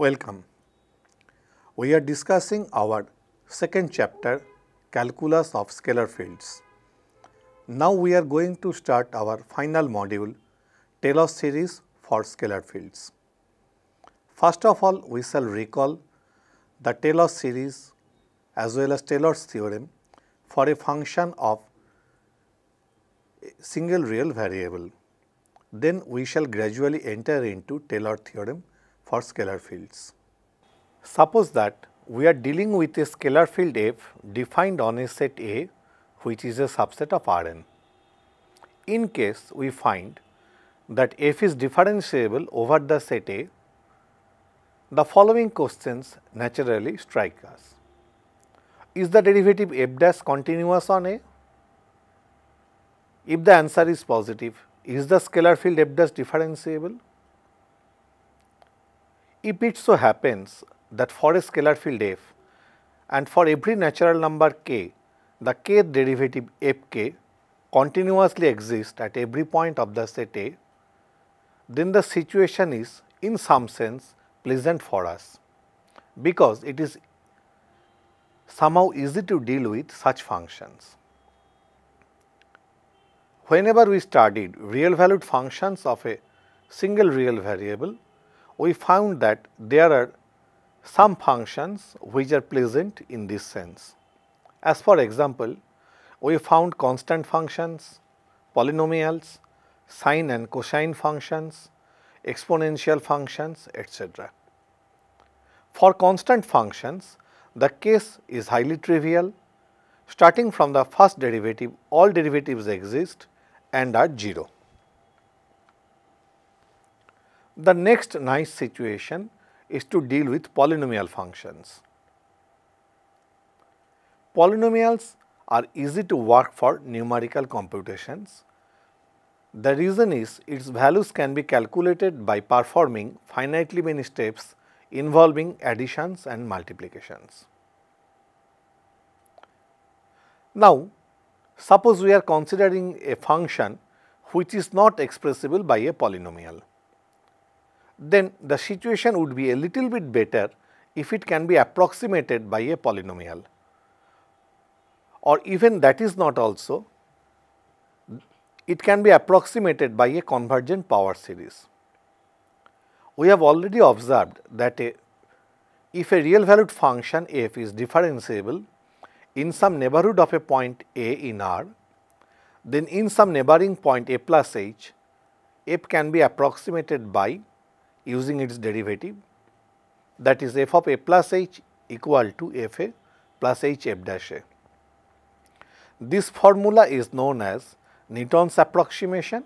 Welcome. We are discussing our second chapter Calculus of Scalar Fields. Now we are going to start our final module Taylor series for scalar fields. First of all we shall recall the Taylor series as well as Taylor's theorem for a function of a single real variable. Then we shall gradually enter into Taylor theorem for scalar fields. Suppose that we are dealing with a scalar field f defined on a set A which is a subset of R n. In case we find that f is differentiable over the set A, the following questions naturally strike us. Is the derivative f dash continuous on A? If the answer is positive, is the scalar field f dash differentiable? If it so happens that for a scalar field f and for every natural number k, the kth derivative fk continuously exists at every point of the set A, then the situation is in some sense pleasant for us because it is somehow easy to deal with such functions. Whenever we studied real valued functions of a single real variable, we found that there are some functions which are pleasant in this sense. As for example, we found constant functions, polynomials, sine and cosine functions, exponential functions etc. For constant functions, the case is highly trivial. Starting from the first derivative, all derivatives exist and are 0. The next nice situation is to deal with polynomial functions. Polynomials are easy to work for numerical computations. The reason is its values can be calculated by performing finitely many steps involving additions and multiplications. Now, suppose we are considering a function which is not expressible by a polynomial then the situation would be a little bit better if it can be approximated by a polynomial or even that is not also it can be approximated by a convergent power series. We have already observed that a, if a real valued function f is differentiable in some neighborhood of a point a in R, then in some neighboring point a plus h, f can be approximated by using its derivative that is f of a plus h equal to f a plus h f dash a. This formula is known as Newton's approximation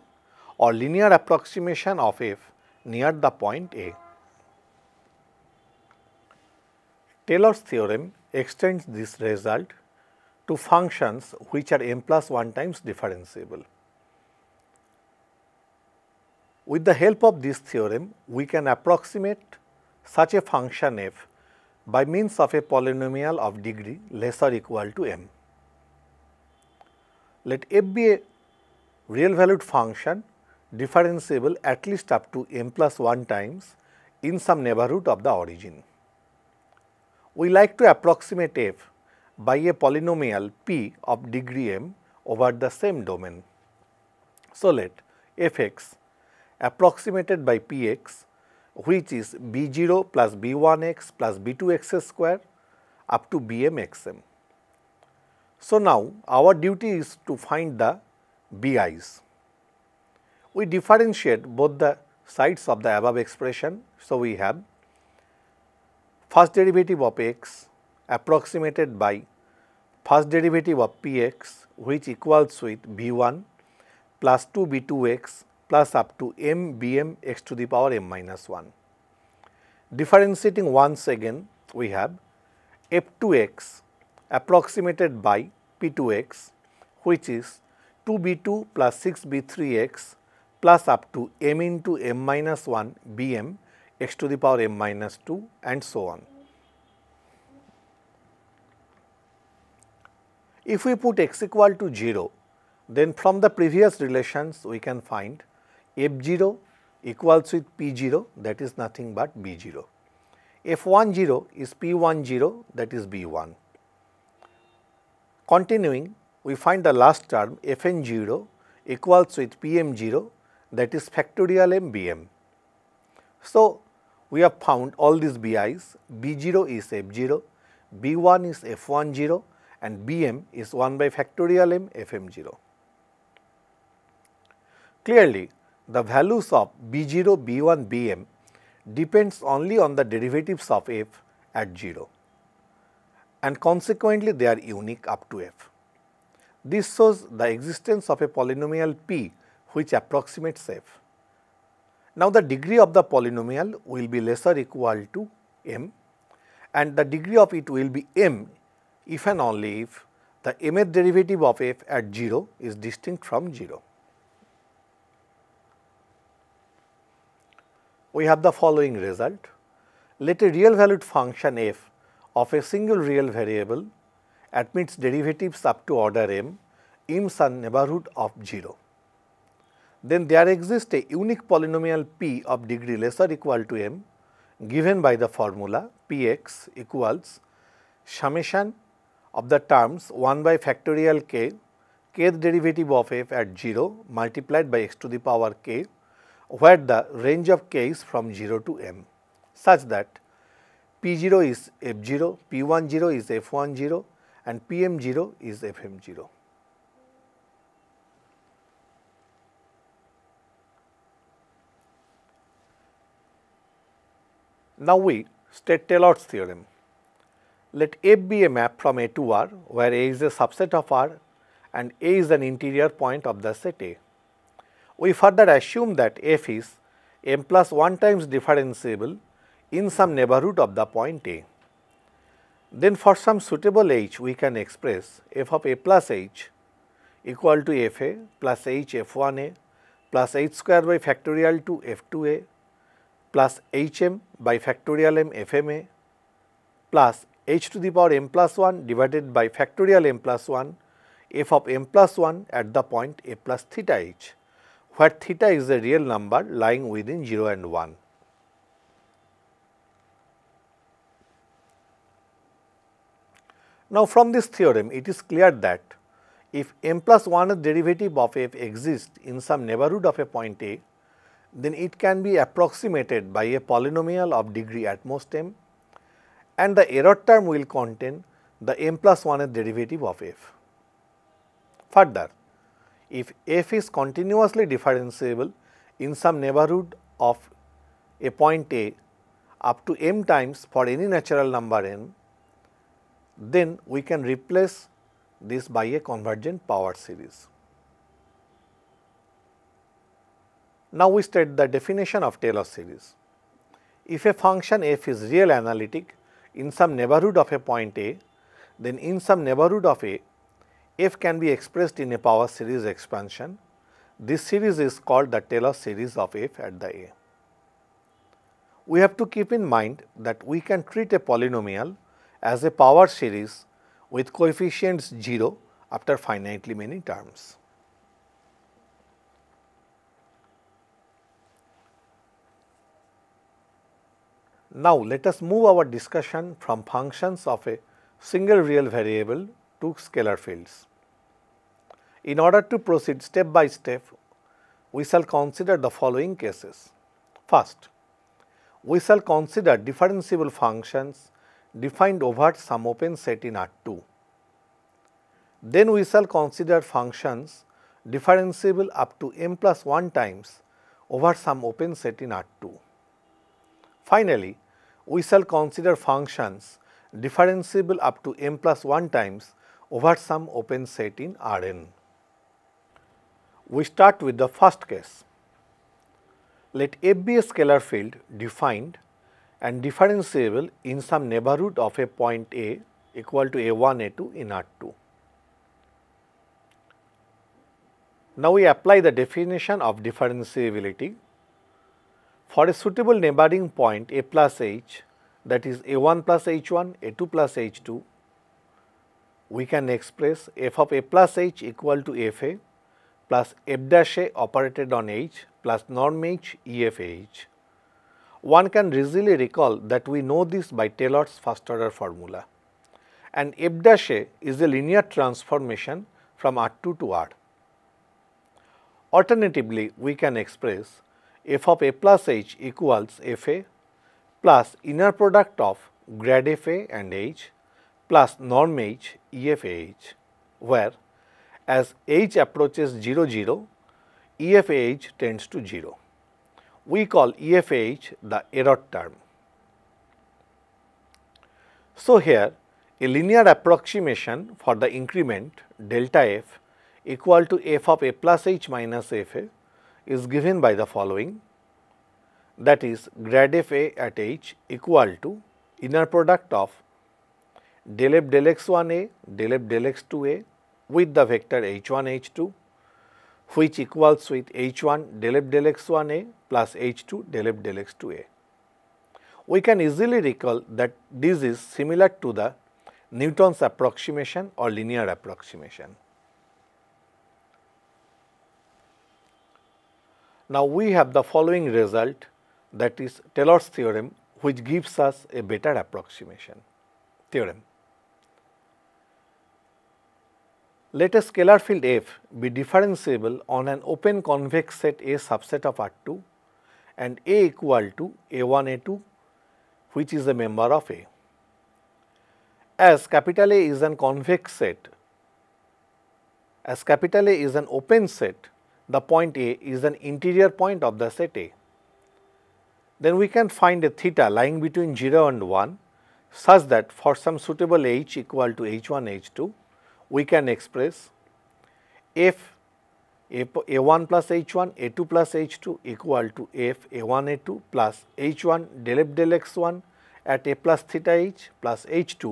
or linear approximation of f near the point A. Taylor's theorem extends this result to functions which are m plus 1 times differentiable. With the help of this theorem, we can approximate such a function f by means of a polynomial of degree less or equal to m. Let f be a real valued function differentiable at least up to m plus 1 times in some neighborhood of the origin. We like to approximate f by a polynomial p of degree m over the same domain. So, let f x approximated by Px which is B0 plus B1x plus B2x square up to BMXM. So, now our duty is to find the BIs. We differentiate both the sides of the above expression. So, we have first derivative of x approximated by first derivative of px which equals with b1 plus 2b2x plus up to m bm x to the power m minus 1. Differentiating once again we have f 2 x approximated by p 2 x which is 2 b 2 plus 6 b 3 x plus up to m into m minus 1 bm x to the power m minus 2 and so on. If we put x equal to 0, then from the previous relations we can find F0 equals with P0 that is nothing but B0. F10 is P10 that is B1. Continuing we find the last term Fn0 equals with Pm0 that is factorial m Bm. So, we have found all these Bi's B0 is F0, B1 is F10 and Bm is 1 by factorial m Fm0. Clearly, the values of B0, B1, Bm depends only on the derivatives of f at 0 and consequently they are unique up to f. This shows the existence of a polynomial p which approximates f. Now, the degree of the polynomial will be lesser equal to m and the degree of it will be m if and only if the mth derivative of f at 0 is distinct from 0. we have the following result. Let a real valued function f of a single real variable admits derivatives up to order m in some neighborhood of 0. Then there exists a unique polynomial p of degree lesser equal to m given by the formula p x equals summation of the terms 1 by factorial k kth derivative of f at 0 multiplied by x to the power k where the range of k is from 0 to m such that P 0 is F 0, P 1 0 is F 1 0 and P m 0 is F m 0. Now, we state Taylor's theorem. Let F be a map from A to R where A is a subset of R and A is an interior point of the set A. We further assume that f is m plus 1 times differentiable in some neighborhood of the point a. Then for some suitable h we can express f of a plus h equal to f a plus h f 1 a plus h square by factorial to f 2 a plus h m by factorial m f m a plus h to the power m plus 1 divided by factorial m plus 1 f of m plus 1 at the point a plus theta h where theta is the real number lying within 0 and 1. Now, from this theorem it is clear that if m plus 1th derivative of f exists in some neighborhood of a point a, then it can be approximated by a polynomial of degree at most m and the error term will contain the m plus 1th derivative of f. Further, if f is continuously differentiable in some neighborhood of a point A up to m times for any natural number n, then we can replace this by a convergent power series. Now, we state the definition of Taylor series. If a function f is real analytic in some neighborhood of a point A, then in some neighborhood of A, F can be expressed in a power series expansion. This series is called the Taylor series of F at the A. We have to keep in mind that we can treat a polynomial as a power series with coefficients 0 after finitely many terms. Now, let us move our discussion from functions of a single real variable to scalar fields. In order to proceed step by step, we shall consider the following cases. First, we shall consider differentiable functions defined over some open set in R2. Then we shall consider functions differentiable up to m plus 1 times over some open set in R2. Finally, we shall consider functions differentiable up to m plus 1 times over some open set in Rn. We start with the first case. Let F be a scalar field defined and differentiable in some neighborhood of a point A equal to A1, A2 in R2. Now, we apply the definition of differentiability. For a suitable neighboring point A plus H that is A1 plus H1, A2 plus H2 we can express f of a plus h equal to f a plus f dash a operated on h plus norm h e f h. One can easily recall that we know this by Taylor's first order formula and f dash a is a linear transformation from R 2 to R. Alternatively, we can express f of a plus h equals f a plus inner product of grad f a and h plus norm H EFH where as H approaches 0 0 EFH tends to 0. We call EFH the error term. So, here a linear approximation for the increment delta f equal to f of a plus h minus f a is given by the following that is grad f a at h equal to inner product of del f del x1a, del f del x2a with the vector h1 h2 which equals with h1 del f del x1a plus h2 del f del x2a. We can easily recall that this is similar to the Newton's approximation or linear approximation. Now, we have the following result that is Taylor's theorem which gives us a better approximation theorem. Let a scalar field f be differentiable on an open convex set A subset of R2 and A equal to A1 A2 which is a member of A. As capital A is an convex set, as capital A is an open set, the point A is an interior point of the set A. Then we can find a theta lying between 0 and 1 such that for some suitable h equal to h1, h2, we can express f a, a1 plus h1, a2 plus h2 equal to f a1 a2 plus h1 del f del x1 at a plus theta h plus h2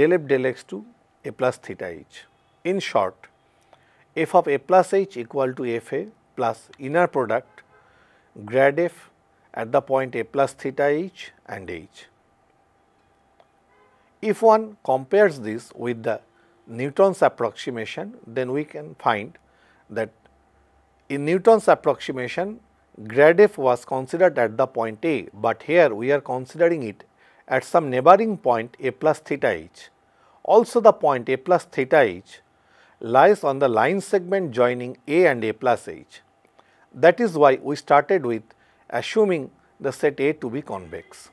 del f del x2 a plus theta h. In short, f of a plus h equal to f a plus inner product grad f at the point a plus theta h and h. If one compares this with the Newton's approximation, then we can find that in Newton's approximation grad f was considered at the point A, but here we are considering it at some neighboring point A plus theta h. Also the point A plus theta h lies on the line segment joining A and A plus h. That is why we started with assuming the set A to be convex.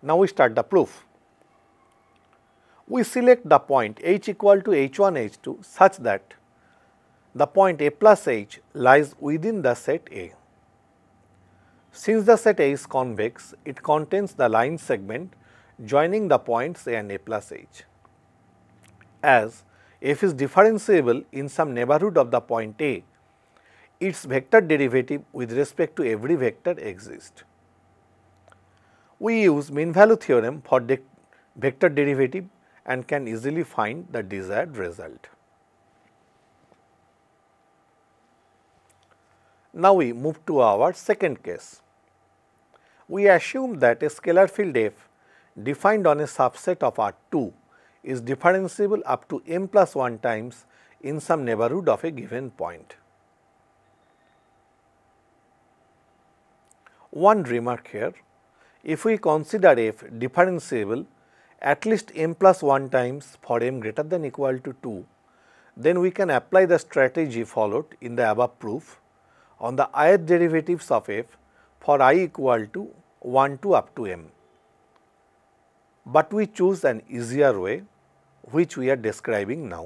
Now we start the proof we select the point h equal to h1 h2 such that the point a plus h lies within the set A. Since the set A is convex, it contains the line segment joining the points A and A plus h. As f is differentiable in some neighborhood of the point A, its vector derivative with respect to every vector exists. We use mean value theorem for vector derivative and can easily find the desired result. Now, we move to our second case. We assume that a scalar field f defined on a subset of R 2 is differentiable up to m plus 1 times in some neighborhood of a given point. One remark here, if we consider f differentiable at least m plus 1 times for m greater than equal to 2, then we can apply the strategy followed in the above proof on the ith derivatives of f for i equal to 1 to up to m. But we choose an easier way which we are describing now.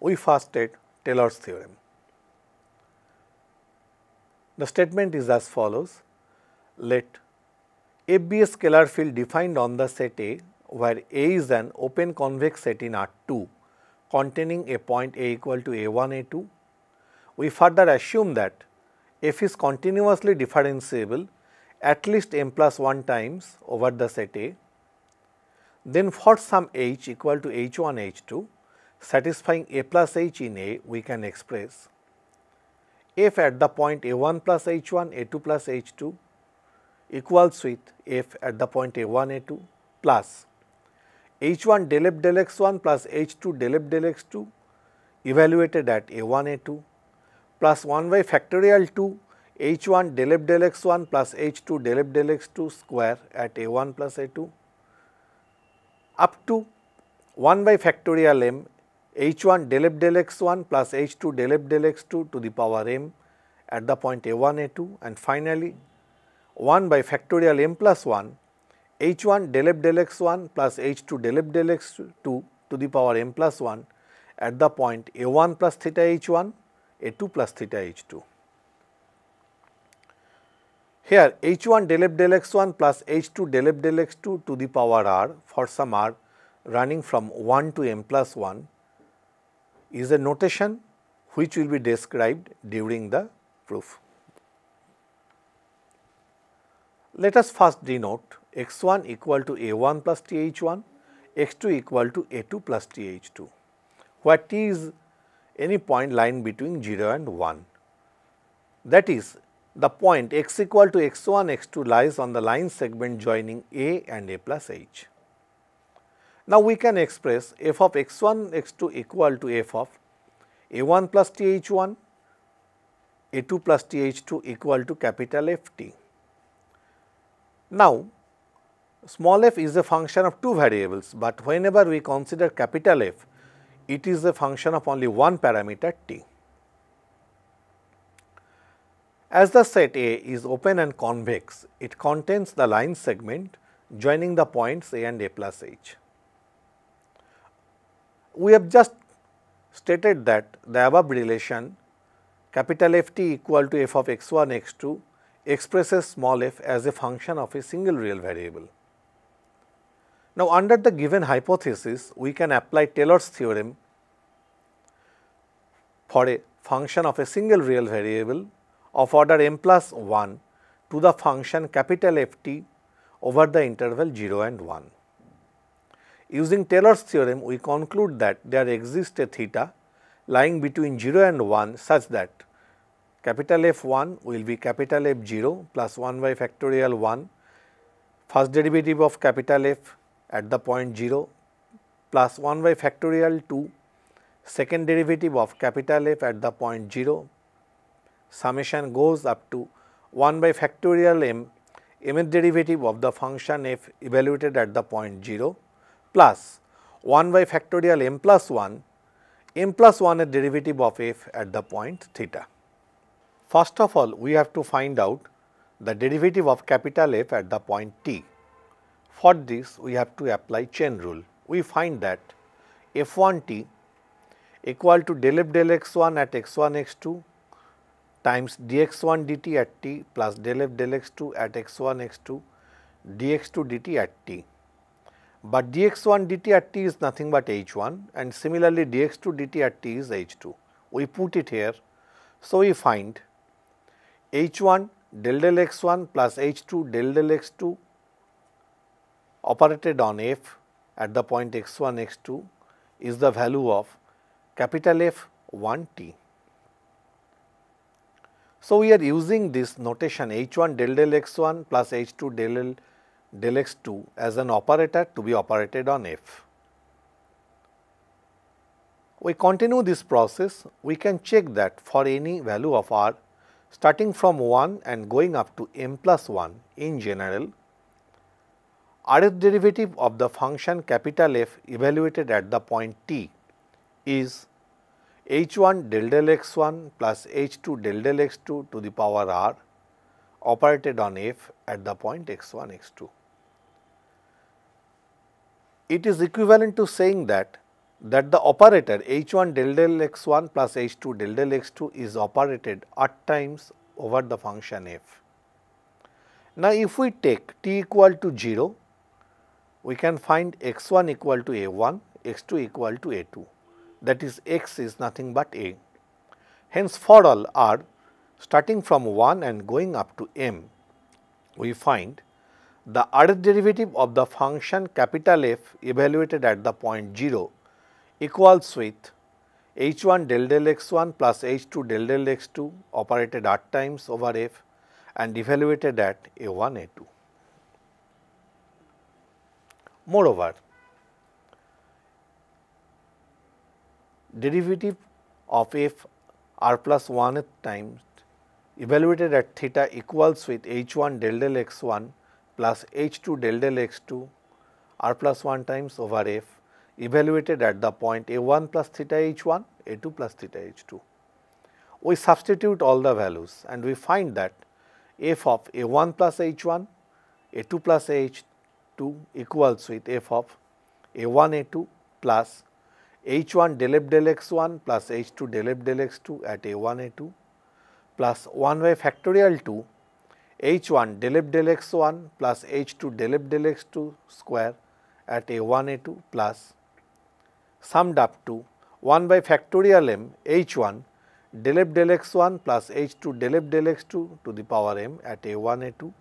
We first take Taylor's theorem. The statement is as follows, let FBA scalar field defined on the set A where A is an open convex set in R2 containing a point A equal to A1, A2. We further assume that F is continuously differentiable at least m plus 1 times over the set A. Then for some h equal to h1, h2 satisfying a plus h in A we can express f at the point a1 plus h1, a2 plus h2 equals with f at the point a 1 a 2 plus h 1 del f del x 1 plus h 2 del f del x 2 evaluated at a 1 a 2 plus 1 by factorial 2 h 1 del f del x 1 plus h 2 del f del x 2 square at a 1 plus a 2 up to 1 by factorial m h 1 del f del x 1 plus h 2 del f del x 2 to the power m at the point a 1 a 2 and finally 1 by factorial m plus 1 h 1 del f del x 1 plus h 2 del f del x 2 to the power m plus 1 at the point a 1 plus theta h 1 a 2 plus theta h 2. Here h 1 del f del x 1 plus h 2 del f del x 2 to the power r for some r running from 1 to m plus 1 is a notation which will be described during the proof. Let us first denote x 1 equal to a 1 plus t h 1, x 2 equal to a 2 plus t h 2, where t is any point line between 0 and 1. That is the point x equal to x 1 x 2 lies on the line segment joining a and a plus h. Now, we can express f of x 1 x 2 equal to f of a 1 plus t h 1 a 2 plus t h 2 equal to capital F t. Now, small f is a function of two variables, but whenever we consider capital F, it is a function of only one parameter t. As the set A is open and convex, it contains the line segment joining the points A and A plus H. We have just stated that the above relation capital F t equal to f of x 1 x 2 expresses small f as a function of a single real variable. Now, under the given hypothesis, we can apply Taylor's theorem for a function of a single real variable of order m plus 1 to the function capital F t over the interval 0 and 1. Using Taylor's theorem, we conclude that there exists a theta lying between 0 and 1 such that capital F1 will be capital F0 plus 1 by factorial 1 first derivative of capital F at the point 0 plus 1 by factorial 2 second derivative of capital F at the point 0 summation goes up to 1 by factorial m mth derivative of the function f evaluated at the point 0 plus 1 by factorial m plus 1 m plus 1 a derivative of f at the point theta. First of all, we have to find out the derivative of capital F at the point t. For this, we have to apply chain rule. We find that f1 t equal to del f del x1 at x1 x2 times dx1 dt at t plus del f del x2 at x1 x2 dx2 dt at t. But dx1 dt at t is nothing but h1 and similarly dx2 dt at t is h2. We put it here. So, we find h1 del del x1 plus h2 del del x2 operated on f at the point x1 x2 is the value of capital F 1 t. So, we are using this notation h1 del del x1 plus h2 del del, del x2 as an operator to be operated on f. We continue this process, we can check that for any value of r starting from 1 and going up to m plus 1 in general, rth derivative of the function capital F evaluated at the point t is h 1 del del x 1 plus h 2 del del x 2 to the power r operated on f at the point x 1 x 2. It is equivalent to saying that that the operator h1 del del x1 plus h2 del del x2 is operated at times over the function f. Now, if we take t equal to 0, we can find x1 equal to a1, x2 equal to a2 that is x is nothing but a. Hence, for all r starting from 1 and going up to m, we find the rth derivative of the function capital F evaluated at the point 0 equals with h1 del del x1 plus h2 del del x2 operated r times over f and evaluated at a1 a2. Moreover, derivative of f r plus 1 times evaluated at theta equals with h1 del del x1 plus h2 del del x2 r plus 1 times over f evaluated at the point a1 plus theta h1, a2 plus theta h2. We substitute all the values and we find that f of a1 plus h1, a2 plus h2 equals with f of a1 a2 plus h1 del f del x1 plus h2 del f del x2 at a1 a2 plus 1 by factorial 2 h1 del f del x1 plus h2 del f del x2 square at a1 a2 plus summed up to 1 by factorial m h1 del f del x1 plus h2 del f del x2 to the power m at a1 a2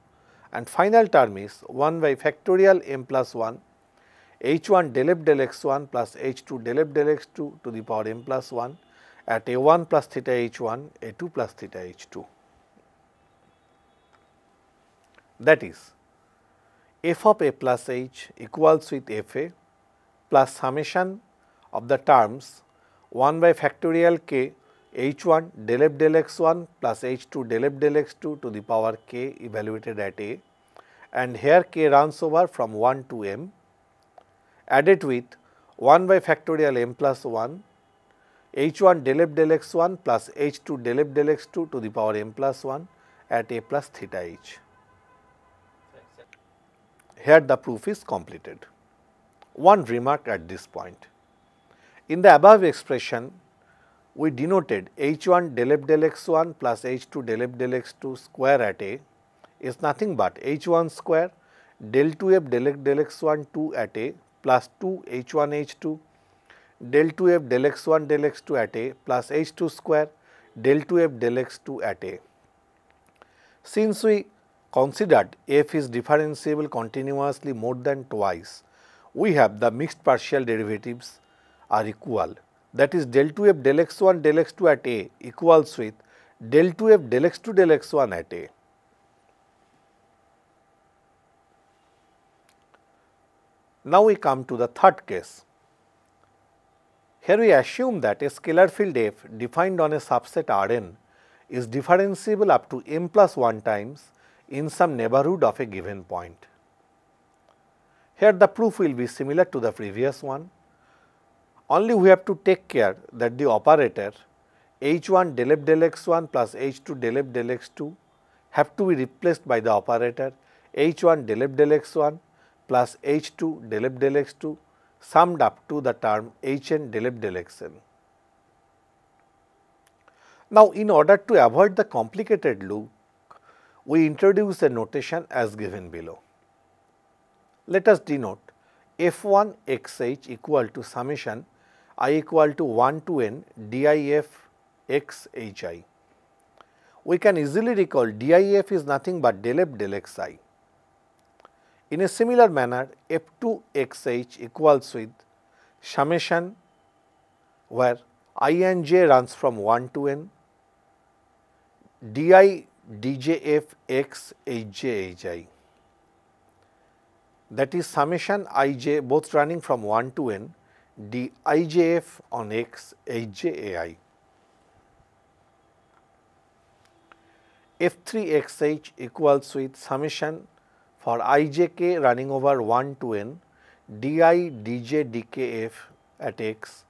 and final term is 1 by factorial m plus 1 h1 del f del x1 plus h2 del f del x2 to the power m plus 1 at a1 plus theta h1 a2 plus theta h2. That is f of a plus h equals with f a plus summation of the terms 1 by factorial k h 1 del f del x 1 plus h 2 del f del x 2 to the power k evaluated at a and here k runs over from 1 to m added with 1 by factorial m plus 1 h 1 del f del x 1 plus h 2 del f del x 2 to the power m plus 1 at a plus theta h. Here the proof is completed. One remark at this point. In the above expression, we denoted H1 del f del x1 plus H2 del f del x2 square at A is nothing but H1 square del 2f del f del x1 2 at A plus 2 H1 H2 del 2f del x1 del x2 at A plus H2 square del 2f del x2 at A. Since we considered f is differentiable continuously more than twice, we have the mixed partial derivatives are equal that is del 2 f del x 1 del x 2 at A equals with del 2 f del x 2 del x 1 at A. Now, we come to the third case. Here we assume that a scalar field f defined on a subset R n is differentiable up to m plus 1 times in some neighborhood of a given point. Here the proof will be similar to the previous one. Only we have to take care that the operator h1 del f del x1 plus h2 del f del x2 have to be replaced by the operator h1 del f del x1 plus h2 del f del x2 summed up to the term hn del f del xn. Now, in order to avoid the complicated loop, we introduce a notation as given below. Let us denote f1 xh equal to summation i equal to 1 to n dif x hi. We can easily recall dif is nothing but del f del xi. In a similar manner f 2 xh equals with summation where i and j runs from 1 to n di djf x hj hi. That is summation i j both running from 1 to n DIJF on X F3XH equals with summation for ijk running over 1 to n di dj dkf at x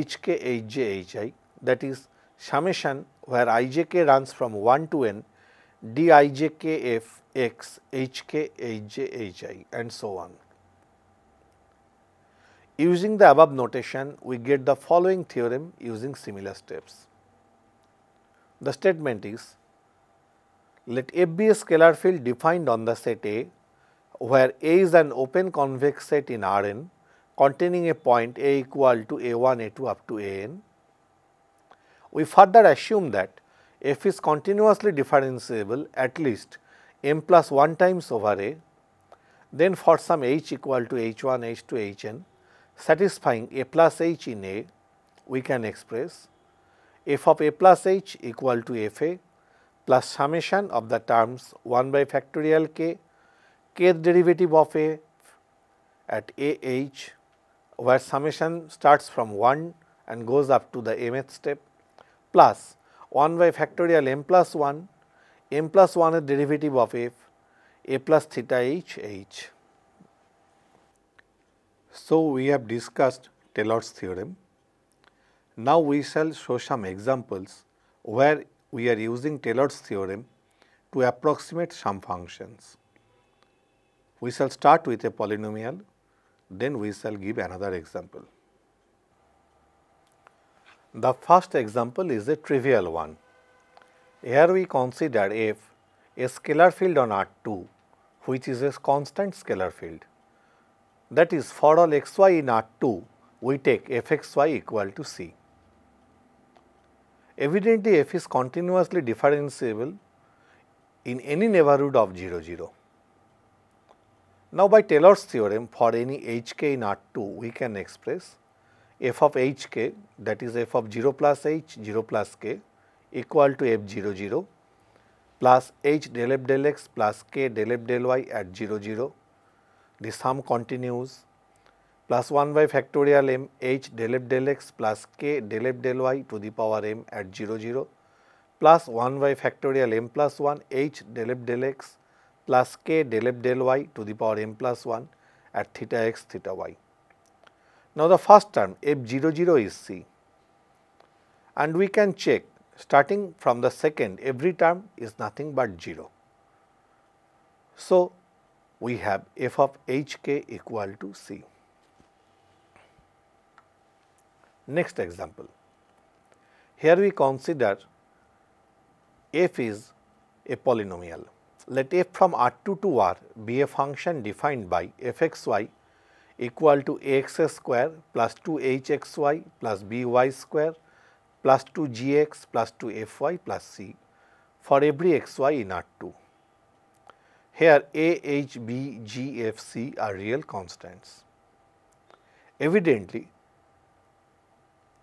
hk hj hi that is summation where ijk runs from 1 to n dijkf x hk hj hi and so on. Using the above notation, we get the following theorem using similar steps. The statement is, let F be a scalar field defined on the set A, where A is an open convex set in R n containing a point A equal to A 1, A 2 up to A n. We further assume that f is continuously differentiable at least m plus 1 times over a, then for some h equal to h 1, h 2, h n, satisfying a plus h in A, we can express f of a plus h equal to f a plus summation of the terms 1 by factorial k, kth derivative of a at a h where summation starts from 1 and goes up to the mth step plus 1 by factorial m plus 1, m plus 1 is derivative of f, a plus theta h h. So, we have discussed Taylor's theorem. Now, we shall show some examples where we are using Taylor's theorem to approximate some functions. We shall start with a polynomial, then we shall give another example. The first example is a trivial one. Here we consider f a scalar field on R2 which is a constant scalar field that is for all x y in R 2 we take f x y equal to c. Evidently, f is continuously differentiable in any neighborhood of 0 0. Now, by Taylor's theorem for any h k in R 2 we can express f of h k that is f of 0 plus h 0 plus k equal to f 0 0 plus h del f del x plus k del f del y at 0 0 the sum continues plus 1 by factorial m h del f del x plus k del f del y to the power m at 0 0 plus 1 by factorial m plus 1 h del f del x plus k del f del y to the power m plus 1 at theta x theta y. Now, the first term f 0 0 is c and we can check starting from the second every term is nothing but 0. So, we have f of hk equal to c. Next example, here we consider f is a polynomial. Let f from R 2 to R be a function defined by f x y equal to a x square plus 2 h x y plus b y square plus 2 g x plus 2 f y plus c for every x y in R 2. Here A, H, B, G, F, C are real constants. Evidently,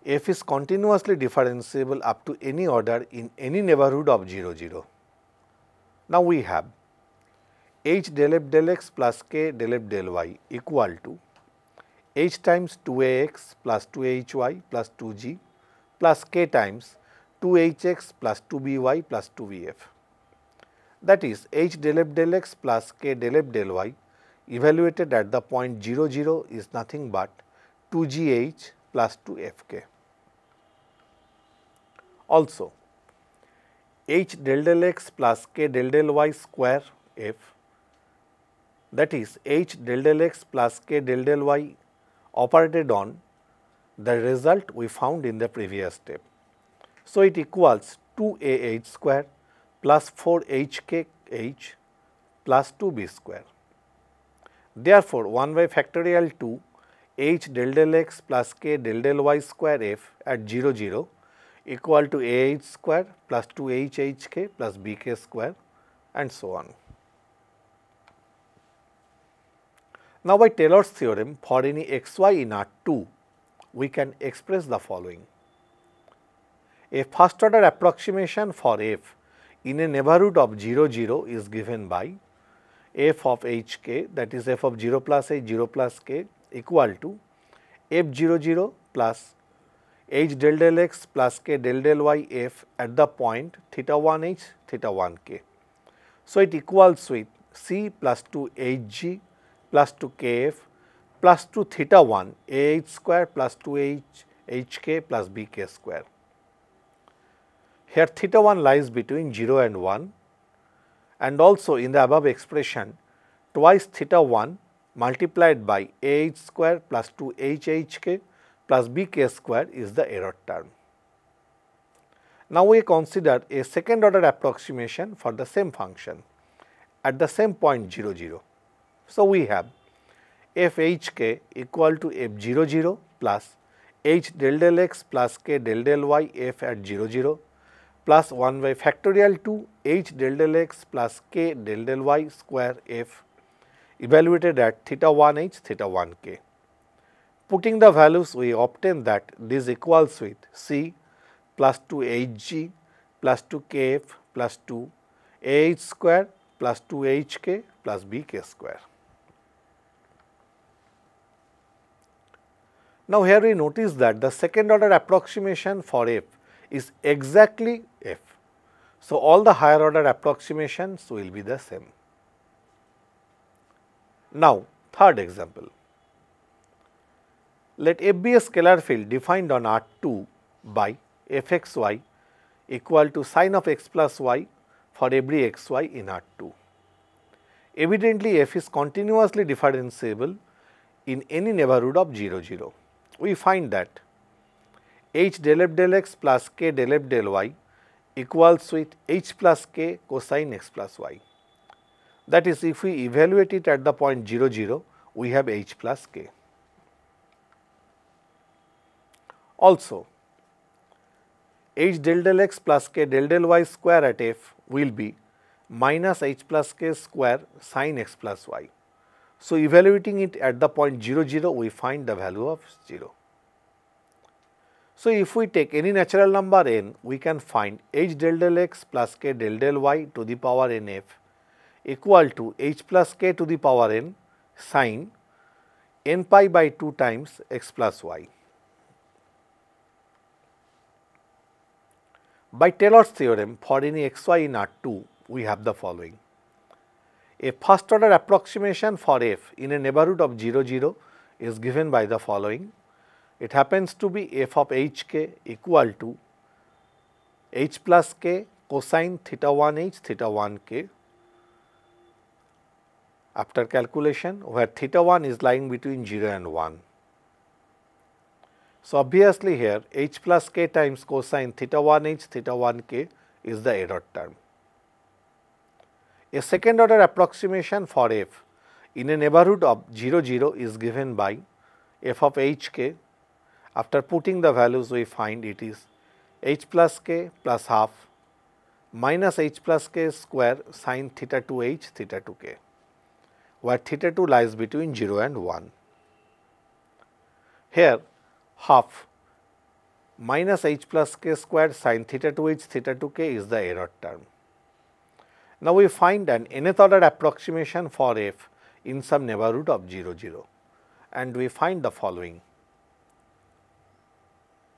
f is continuously differentiable up to any order in any neighborhood of 0, 0. Now, we have h del f del x plus k del f del y equal to h times 2ax plus 2hy plus 2g plus k times 2hx plus 2by plus 2vf that is h del f del x plus k del f del y evaluated at the point 0 0 is nothing but 2 g h plus 2 f k. Also, h del del x plus k del del y square f that is h del del x plus k del del y operated on the result we found in the previous step. So, it equals 2 a h square plus 4 h k h plus 2 b square. Therefore, 1 by factorial 2 h del del x plus k del del y square f at 0 0 equal to a h square plus 2 h h k plus b k square and so on. Now, by Taylor's theorem for any x y in R 2, we can express the following. A first order approximation for f in a neighborhood of 0 0 is given by f of h k that is f of 0 plus h 0 plus k equal to f 0 0 plus h del del x plus k del del y f at the point theta 1 h theta 1 k. So, it equals with c plus 2 h g plus 2 k f plus 2 theta 1 a h square plus 2 h h k plus b k square. Here theta 1 lies between 0 and 1 and also in the above expression twice theta 1 multiplied by a h square plus 2 h h k plus b k square is the error term. Now, we consider a second order approximation for the same function at the same point 0 0. So, we have f h k equal to f 0 0 plus h del del x plus k del del y f at 0 0 plus 1 by factorial 2 h del del x plus k del del y square f evaluated at theta 1 h theta 1 k. Putting the values we obtain that this equals with c plus 2 h g plus 2 k f plus 2 a h square plus 2 h k plus b k square. Now, here we notice that the second order approximation for f is exactly f. So, all the higher order approximations will be the same. Now, third example. Let f be a scalar field defined on R 2 by f x y equal to sine of x plus y for every x y in R 2. Evidently, f is continuously differentiable in any neighborhood of 0 0. We find that h del f del x plus k del f del y equals with h plus k cosine x plus y. That is if we evaluate it at the point 0 0 we have h plus k. Also h del del x plus k del del y square at f will be minus h plus k square sine x plus y. So, evaluating it at the point 0 0 we find the value of 0. So, if we take any natural number n, we can find h del del x plus k del del y to the power n f equal to h plus k to the power n sine n pi by 2 times x plus y. By Taylor's theorem for any x y in R 2, we have the following. A first order approximation for f in a neighborhood of 0 0 is given by the following it happens to be f of h k equal to h plus k cosine theta 1 h theta 1 k. After calculation where theta 1 is lying between 0 and 1. So, obviously here h plus k times cosine theta 1 h theta 1 k is the error term. A second order approximation for f in a neighborhood of 0 0 is given by f of h k after putting the values we find it is h plus k plus half minus h plus k square sine theta 2 h theta 2 k where theta 2 lies between 0 and 1. Here half minus h plus k square sine theta 2 h theta 2 k is the error term. Now, we find an nth order approximation for f in some neighborhood of 0 0 and we find the following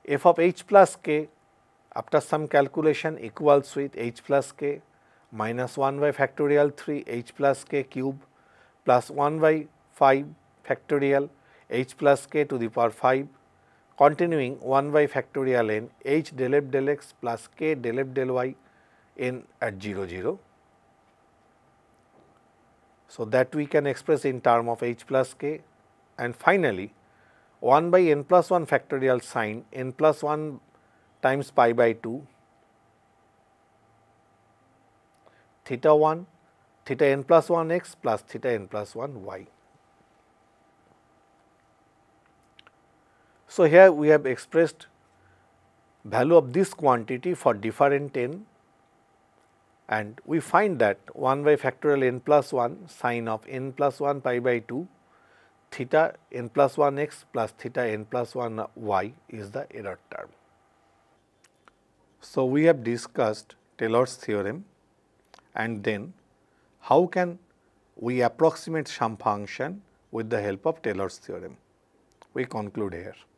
f of h plus k after some calculation equals with h plus k minus 1 by factorial 3 h plus k cube plus 1 by 5 factorial h plus k to the power 5 continuing 1 by factorial n h del f del x plus k del f del y n at 0 0. So, that we can express in term of h plus k and finally, 1 by n plus 1 factorial sine n plus 1 times pi by 2 theta 1 theta n plus 1 x plus theta n plus 1 y. So, here we have expressed value of this quantity for different n and we find that 1 by factorial n plus 1 sine of n plus 1 pi by 2 theta n plus 1 x plus theta n plus 1 y is the error term. So, we have discussed Taylor's theorem and then how can we approximate some function with the help of Taylor's theorem. We conclude here.